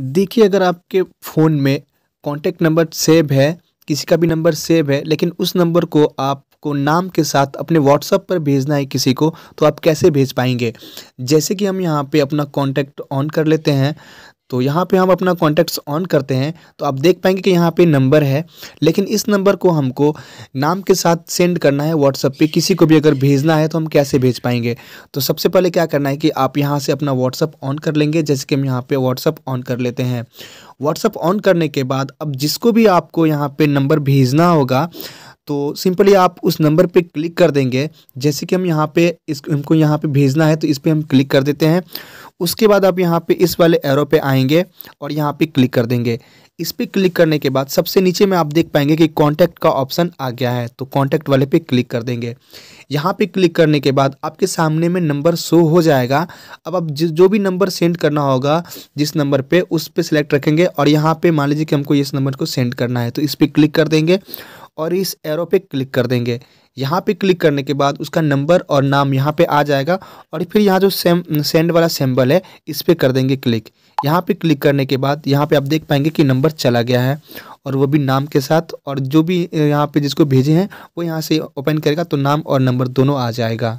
देखिए अगर आपके फ़ोन में कॉन्टैक्ट नंबर सेव है किसी का भी नंबर सेव है लेकिन उस नंबर को आपको नाम के साथ अपने व्हाट्सअप पर भेजना है किसी को तो आप कैसे भेज पाएंगे जैसे कि हम यहाँ पे अपना कॉन्टैक्ट ऑन कर लेते हैं तो यहाँ पे हम अपना कॉन्टैक्ट्स ऑन करते हैं तो आप देख पाएंगे कि यहाँ पे नंबर है लेकिन इस नंबर को हमको नाम के साथ सेंड करना है व्हाट्सअप पे किसी को भी अगर भेजना है तो हम कैसे भेज पाएंगे तो सबसे पहले क्या करना है कि आप यहाँ से अपना व्हाट्सअप ऑन कर लेंगे जैसे कि हम यहाँ पे व्हाट्सअप ऑन कर लेते हैं व्हाट्सअप ऑन करने के बाद अब जिसको भी आपको यहाँ पर नंबर भेजना होगा तो सिंपली आप उस नंबर पे क्लिक कर देंगे जैसे कि हम यहाँ पे इस हमको यहाँ पे भेजना है तो इस पर हम क्लिक कर देते हैं उसके बाद आप यहाँ पे इस वाले एरो पे आएंगे और यहाँ पे क्लिक कर देंगे इस पर क्लिक करने के बाद सबसे नीचे में आप देख पाएंगे कि कॉन्टैक्ट का ऑप्शन आ गया है तो कॉन्टैक्ट वाले पे क्लिक कर देंगे यहाँ पे क्लिक करने के बाद आपके सामने में नंबर शो हो जाएगा अब आप जो भी नंबर सेंड करना होगा जिस नंबर पे उस पर सिलेक्ट रखेंगे और यहाँ पे मान लीजिए कि हमको इस नंबर को सेंड करना है तो इस पर क्लिक कर देंगे और इस एरो पे क्लिक कर देंगे यहाँ पे क्लिक करने के बाद उसका नंबर और नाम यहाँ पे आ जाएगा और फिर यहाँ जो सेम सेंड वाला सेम्बल है इस पर कर देंगे क्लिक यहाँ पे क्लिक करने के बाद यहाँ पे आप देख पाएंगे कि नंबर चला गया है और वो भी नाम के साथ और जो भी यहाँ पे जिसको भेजे हैं वो यहाँ से ओपन करेगा तो नाम और नंबर दोनों आ जाएगा